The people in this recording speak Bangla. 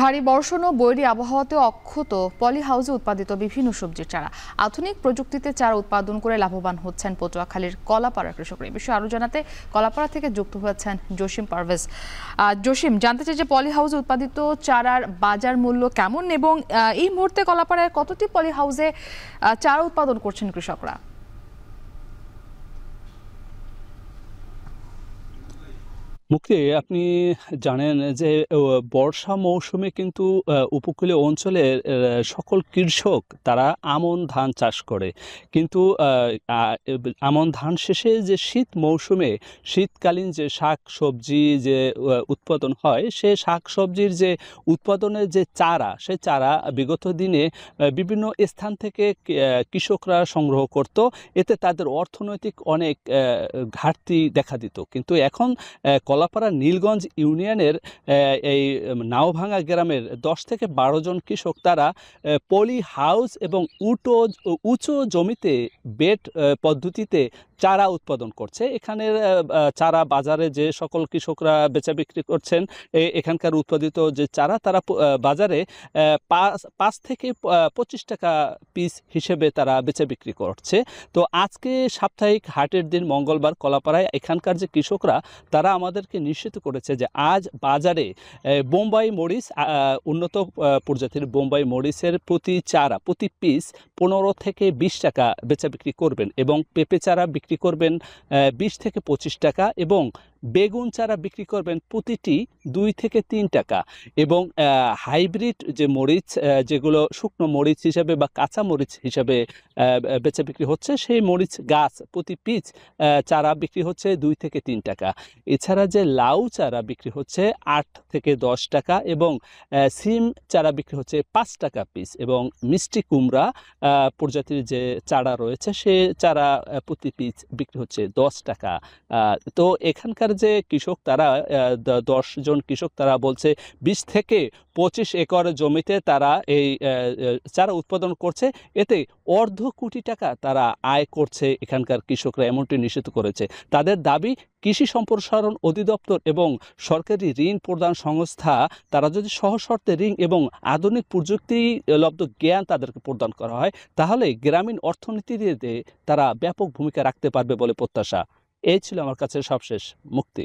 ভারী বর্ষণ ও বৈরী আবহাওয়াতে অক্ষত পলি হাউজে উৎপাদিত বিভিন্ন সবজির চারা আধুনিক প্রযুক্তিতে চারা উৎপাদন করে লাভবান হচ্ছেন পটুয়াখালীর কলাপাড়া কৃষকরা এই বিষয়ে আরও জানাতে কলাপাড়া থেকে যুক্ত হয়েছেন জসিম পারভেজ জসিম জানতে চাই যে পলি হাউজে উৎপাদিত চারার বাজার মূল্য কেমন এবং এই মুহূর্তে কলাপাড়ায় কতটি পলিহাউজে চারা উৎপাদন করছেন কৃষকরা মুক্তি আপনি জানেন যে বর্ষা মৌসুমে কিন্তু উপকূলীয় অঞ্চলের সকল কৃষক তারা আমন ধান চাষ করে কিন্তু আমন ধান শেষে যে শীত মৌসুমে শীতকালীন যে শাক সবজি যে উৎপাদন হয় সে শাক সবজির যে উৎপাদনের যে চারা সে চারা বিগত দিনে বিভিন্ন স্থান থেকে কৃষকরা সংগ্রহ করত এতে তাদের অর্থনৈতিক অনেক ঘাটতি দেখা দিত কিন্তু এখন কলা কলাপাড়া নীলগঞ্জ ইউনিয়নের এই নাওভাঙ্গা গ্রামের দশ থেকে বারো জন কৃষক তারা পলি হাউস এবং উটো উঁচু জমিতে বেট পদ্ধতিতে চারা উৎপাদন করছে এখানে চারা বাজারে যে সকল কৃষকরা বেচা বিক্রি করছেন এখানকার উৎপাদিত যে চারা তারা বাজারে পাঁচ থেকে পঁচিশ টাকা পিস হিসেবে তারা বেচা বিক্রি করছে তো আজকে সাপ্তাহিক হাটের দিন মঙ্গলবার কলাপাড়ায় এখানকার যে কৃষকরা তারা আমাদেরকে নিশ্চিত করেছে যে আজ বাজারে বোম্বাই মরিচ উন্নত প্রজাতির বোম্বাই মরিচের প্রতি চারা প্রতি পিস পনেরো থেকে বিশ টাকা বেচা বিক্রি করবেন এবং পেঁপে চারা বিক্রি বিক্রি করবেন বিশ থেকে পঁচিশ টাকা এবং বেগুন চারা বিক্রি করবেন প্রতিটি দুই থেকে তিন টাকা এবং হাইব্রিড যে মরিচ যেগুলো শুকনো মরিচ হিসাবে বা কাঁচা মরিচ হিসাবে বেচা বিক্রি হচ্ছে সেই মরিচ গাছ প্রতি পিচ চারা বিক্রি হচ্ছে দুই থেকে তিন টাকা এছাড়া যে লাউ চারা বিক্রি হচ্ছে আট থেকে দশ টাকা এবং সিম চারা বিক্রি হচ্ছে পাঁচ টাকা পিস এবং মিষ্টি কুমড়া প্রজাতির যে চারা রয়েছে সে চারা প্রতি পিচ বিক্রি হচ্ছে দশ টাকা তো এখানকার যে কৃষক তারা জন কৃষক তারা বলছে বিশ থেকে পঁচিশ একর জমিতে তারা এই চারা উৎপাদন করছে এতে অর্ধ কোটি টাকা তারা আয় করছে এখানকার কৃষকরা এমনটি নিষেধ করেছে তাদের দাবি কৃষি সম্প্রসারণ অধিদপ্তর এবং সরকারি ঋণ প্রদান সংস্থা তারা যদি সহ শর্তে ঋণ এবং আধুনিক প্রযুক্তি লব্ধ জ্ঞান তাদেরকে প্রদান করা হয় তাহলে গ্রামীণ অর্থনীতিতে তারা ব্যাপক ভূমিকা রাখতে পারবে বলে প্রত্যাশা এই ছিল আমার কাছে সবশেষ মুক্তি